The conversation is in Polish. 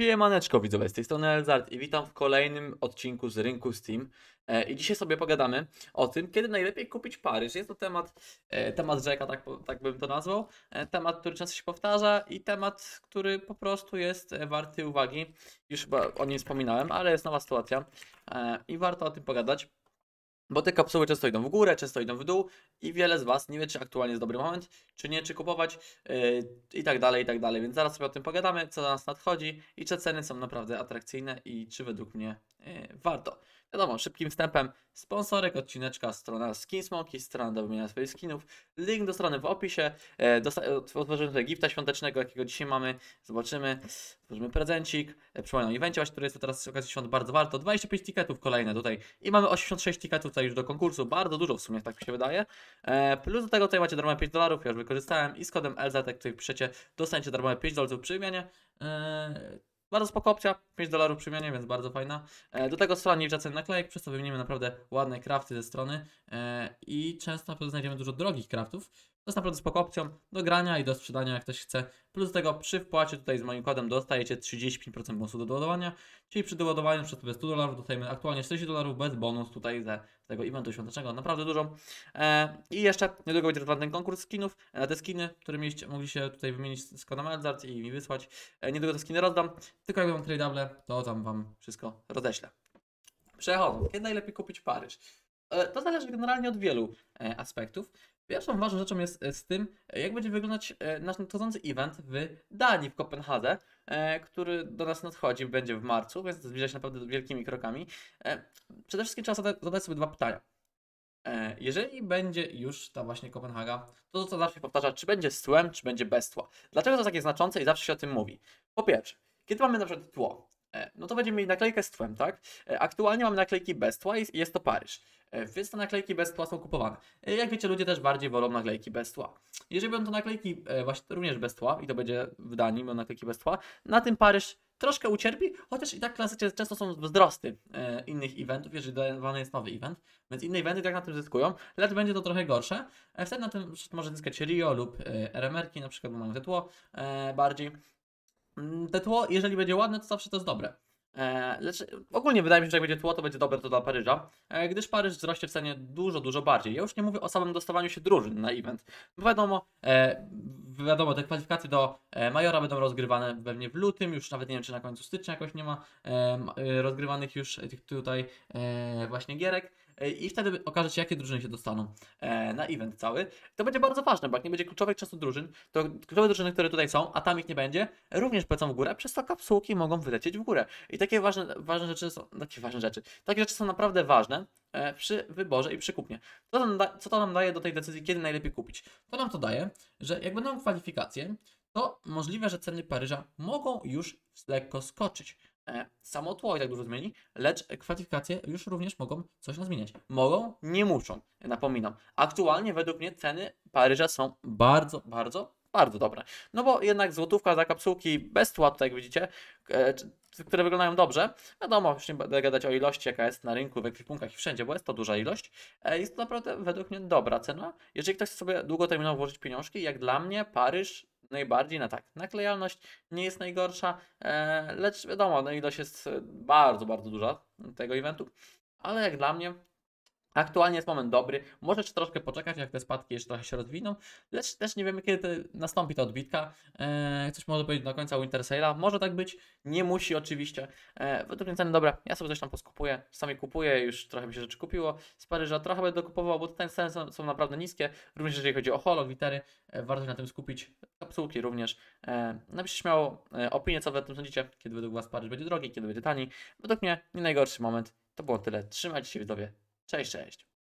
Siemaneczko widzowie, z tej strony Elzard i witam w kolejnym odcinku z rynku Steam. E, I dzisiaj sobie pogadamy o tym, kiedy najlepiej kupić Paryż. Jest to temat, e, temat rzeka, tak, tak bym to nazwał. E, temat, który często się powtarza i temat, który po prostu jest warty uwagi. Już chyba o nim wspominałem, ale jest nowa sytuacja i warto o tym pogadać. Bo te kapsuły często idą w górę, często idą w dół i wiele z Was nie wie, czy aktualnie jest dobry moment, czy nie, czy kupować yy, i tak dalej, i tak dalej. Więc zaraz sobie o tym pogadamy, co do nas nadchodzi i czy ceny są naprawdę atrakcyjne i czy według mnie yy, warto. Wiadomo, szybkim wstępem, sponsorek odcineczka, strona Skinsmoki, strona do wymienia swoich skinów, link do strony w opisie, e, otworzymy tutaj gifta świątecznego, jakiego dzisiaj mamy, zobaczymy, otworzymy prezencik, e, przypomnę o evencie właśnie, który jest teraz przy okazji świąt bardzo warto, 25 tiketów kolejne tutaj i mamy 86 tiketów tutaj już do konkursu, bardzo dużo w sumie, tak mi się wydaje, e, plus do tego tutaj macie darmowe 5 dolarów, ja już wykorzystałem i z kodem LZ, jak tutaj piszecie, dostaniecie darmowe 5 dolców przy wymianie, bardzo spoko opcja, 5 dolarów przy więc bardzo fajna. E, do tego strona nie wrzucę naklejek, przez co wymienimy naprawdę ładne crafty ze strony e, i często na pewno znajdziemy dużo drogich craftów, to jest naprawdę spoko opcją do grania i do sprzedania, jak ktoś chce. Plus tego przy wpłacie tutaj z moim kodem dostajecie 35% bonusu do doładowania, czyli przy doładowaniu przez 100 dolarów dostajemy aktualnie 40 dolarów bez bonus tutaj ze tego eventu świątecznego, naprawdę dużo. Eee, I jeszcze niedługo będzie ten konkurs skinów. Eee, te skiny, które mieliście, mogliście tutaj wymienić z kodem Elzart i mi wysłać. Eee, niedługo te skiny rozdam, tylko jak będą tradeable, to tam Wam wszystko roześlę. przechodzę kiedy najlepiej kupić Paryż? E, to zależy generalnie od wielu e, aspektów. Pierwszą ważną rzeczą jest e, z tym, e, jak będzie wyglądać e, nasz nadchodzący event w Danii, w Kopenhadze, który do nas nadchodzi, będzie w marcu, więc zbliża się naprawdę wielkimi krokami. Przede wszystkim trzeba zadać sobie dwa pytania. Jeżeli będzie już ta właśnie Kopenhaga, to co zawsze się powtarza, czy będzie z tłem, czy będzie bez tła. Dlaczego to jest takie znaczące i zawsze się o tym mówi? Po pierwsze, kiedy mamy na przykład tło, E, no to będziemy mieli naklejkę z tłem, tak? E, aktualnie mamy naklejki bez tła i jest to Paryż. E, więc te naklejki bez tła są kupowane. Jak wiecie, ludzie też bardziej wolą naklejki bez tła. Jeżeli będą to naklejki właśnie również bez tła, i to będzie w Danii, będą naklejki bez tła, na tym Paryż troszkę ucierpi, chociaż i tak klasycznie często są wzrosty innych eventów, jeżeli dodawany jest nowy event, więc inne eventy tak na tym zyskują, lecz będzie to trochę gorsze. wtedy na tym może zyskać Rio lub RMR-ki, na przykład, bo mamy te tło bardziej. Mm, te tło, jeżeli będzie ładne, to zawsze to jest dobre. E, lecz ogólnie wydaje mi się, że jak będzie tło, to będzie dobre to dla Paryża, e, gdyż Paryż wzrośnie w cenie dużo, dużo bardziej. Ja już nie mówię o samym dostawaniu się drużyn na event. wiadomo, e, wiadomo, te kwalifikacje do Majora będą rozgrywane pewnie w lutym, już nawet nie wiem, czy na końcu stycznia jakoś nie ma rozgrywanych już tych tutaj właśnie gierek. E, i wtedy okaże się, jakie drużyny się dostaną e, na event cały. To będzie bardzo ważne, bo jak nie będzie kluczowych czasu drużyn, to kluczowe drużyny, które tutaj są, a tam ich nie będzie, również polecą w górę, przez to kapsułki mogą wylecieć w górę. I takie ważne, ważne rzeczy są, takie ważne rzeczy, takie rzeczy są naprawdę ważne e, przy wyborze i przy kupnie. Co to, da, co to nam daje do tej decyzji, kiedy najlepiej kupić? To nam to daje, że jak będą kwalifikacje, to możliwe, że ceny Paryża mogą już lekko skoczyć. E, samo tło i tak dużo zmieni, lecz kwalifikacje już również mogą coś nam zmieniać. Mogą, nie muszą, napominam. Aktualnie według mnie ceny Paryża są bardzo, bardzo, bardzo dobre. No bo jednak złotówka za kapsułki bez tła, tak jak widzicie, e, które wyglądają dobrze. Wiadomo, już nie będę gadać o ilości, jaka jest na rynku, w ekwipunkach i wszędzie, bo jest to duża ilość. E, jest to naprawdę według mnie dobra cena. Jeżeli ktoś sobie długoterminowo włożyć pieniążki, jak dla mnie Paryż najbardziej na tak. Naklejalność nie jest najgorsza, e, lecz wiadomo, no ilość jest bardzo, bardzo duża tego eventu, ale jak dla mnie Aktualnie jest moment dobry, możesz troszkę poczekać, jak te spadki jeszcze trochę się rozwiną, lecz też nie wiemy, kiedy nastąpi ta odbitka. Eee, coś może powiedzieć do końca Winter Sale'a, może tak być, nie musi oczywiście. Eee, według mnie ceny dobre, ja sobie coś tam poskupuję, sami kupuję, już trochę mi się rzeczy kupiło z Paryża, trochę będę kupował, bo te ceny są, są, naprawdę niskie, również jeżeli chodzi o holo, litery, e, warto się na tym skupić, kapsułki również. Eee, napiszcie śmiało e, opinię, co wy o tym sądzicie, kiedy według Was Paryż będzie drogi, kiedy będzie tani. Według mnie nie najgorszy moment. To było tyle, trzymajcie się widzowie, Cześć, cześć.